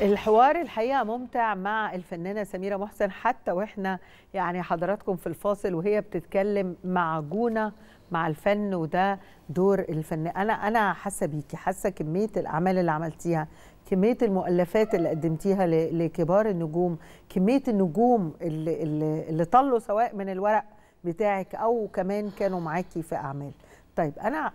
الحوار الحقيقه ممتع مع الفنانه سميره محسن حتى واحنا يعني حضراتكم في الفاصل وهي بتتكلم معجونه مع الفن وده دور الفن انا انا حاسه بيكي حاسه كميه الاعمال اللي عملتيها كميه المؤلفات اللي قدمتيها لكبار النجوم كميه النجوم اللي اللي, اللي طلوا سواء من الورق بتاعك او كمان كانوا معاكي في اعمال طيب انا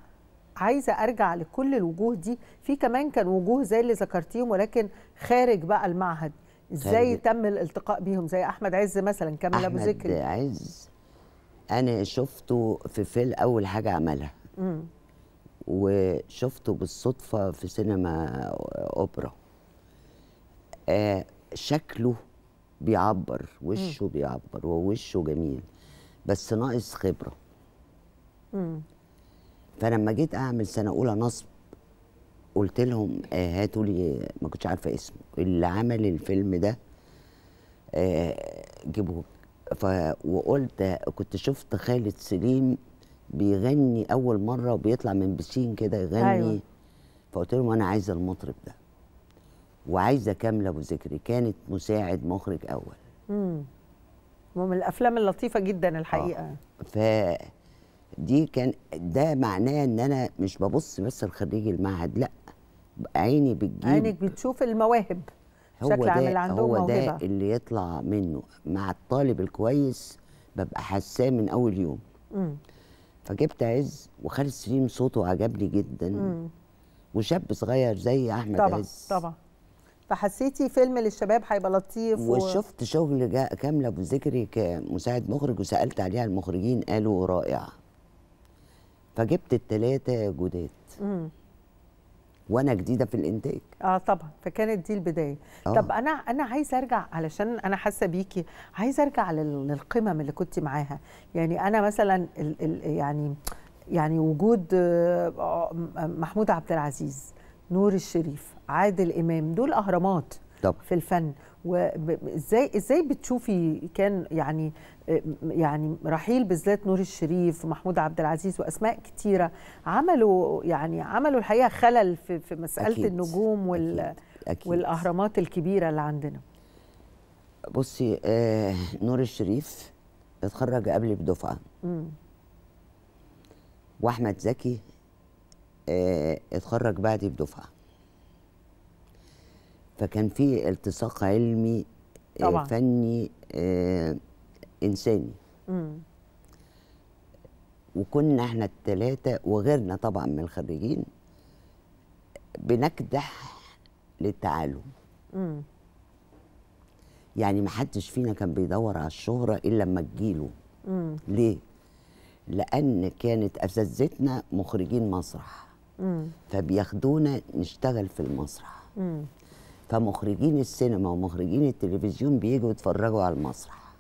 عايزه ارجع لكل الوجوه دي في كمان كان وجوه زي اللي ذكرتيهم ولكن خارج بقى المعهد ازاي طيب. تم الالتقاء بيهم زي احمد عز مثلا كامل ابو ذكر احمد عز انا شفته في فيل اول حاجه عملها امم وشفته بالصدفه في سينما اوبرا آه شكله بيعبر وشه مم. بيعبر ووشه جميل بس ناقص خبره مم. فلما جيت اعمل سنه اولى نصب قلت لهم آه هاتوا لي ما كنتش عارفه اسمه اللي عمل الفيلم ده آه جيبه ف وقلت كنت شفت خالد سليم بيغني اول مره وبيطلع من بسين كده يغني أيوة. فقلت لهم انا عايزه المطرب ده وعايزه كامله ابو ذكري كانت مساعد مخرج اول امم ومن الافلام اللطيفه جدا الحقيقه آه. ف دي كان ده معناه ان انا مش ببص بس لخريج المعهد لا عيني بتجيب عينك بتشوف المواهب هو شكل عام هو ده اللي يطلع منه مع الطالب الكويس ببقى حاساه من اول يوم مم. فجبت عز وخالد سليم صوته عجبني جدا مم. وشاب صغير زي احمد طبع. عز طبعا فحسيتي فيلم للشباب هيبقى لطيف و... وشفت شغل كامله ابو ذكري كمساعد مخرج وسالت عليها المخرجين قالوا رائع فجبت التلاتة جداد وانا جديده في الانتاج اه طبعا فكانت دي البدايه آه. طب انا انا عايزه ارجع علشان انا حاسه بيكي عايزه ارجع للقمم اللي كنت معاها يعني انا مثلا الـ الـ يعني يعني وجود آه، محمود عبد العزيز نور الشريف عادل امام دول اهرامات طب. في الفن وازاي ازاي بتشوفي كان يعني يعني رحيل بالذات نور الشريف ومحمود عبد العزيز واسماء كتيره عملوا يعني عملوا الحقيقه خلل في في مساله أكيد. النجوم وال أكيد. أكيد. والاهرامات الكبيره اللي عندنا بصي آه نور الشريف اتخرج قبلي بدفعه واحمد زكي اه اتخرج بعدي بدفعه فكان في التصاق علمي آه، طبعا. فني آه، انساني مم. وكنا احنا الثلاثه وغيرنا طبعا من الخريجين بنكدح للتعلم مم. يعني ما حدش فينا كان بيدور على الشهرة إلا لما تجيله ليه؟ لأن كانت أساتذتنا مخرجين مسرح مم. فبياخدونا نشتغل في المسرح مم. فمخرجين السينما ومخرجين التلفزيون بيجوا يتفرجوا على المسرح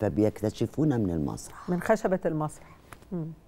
فبيكتشفونا من المسرح من خشبة المسرح مم.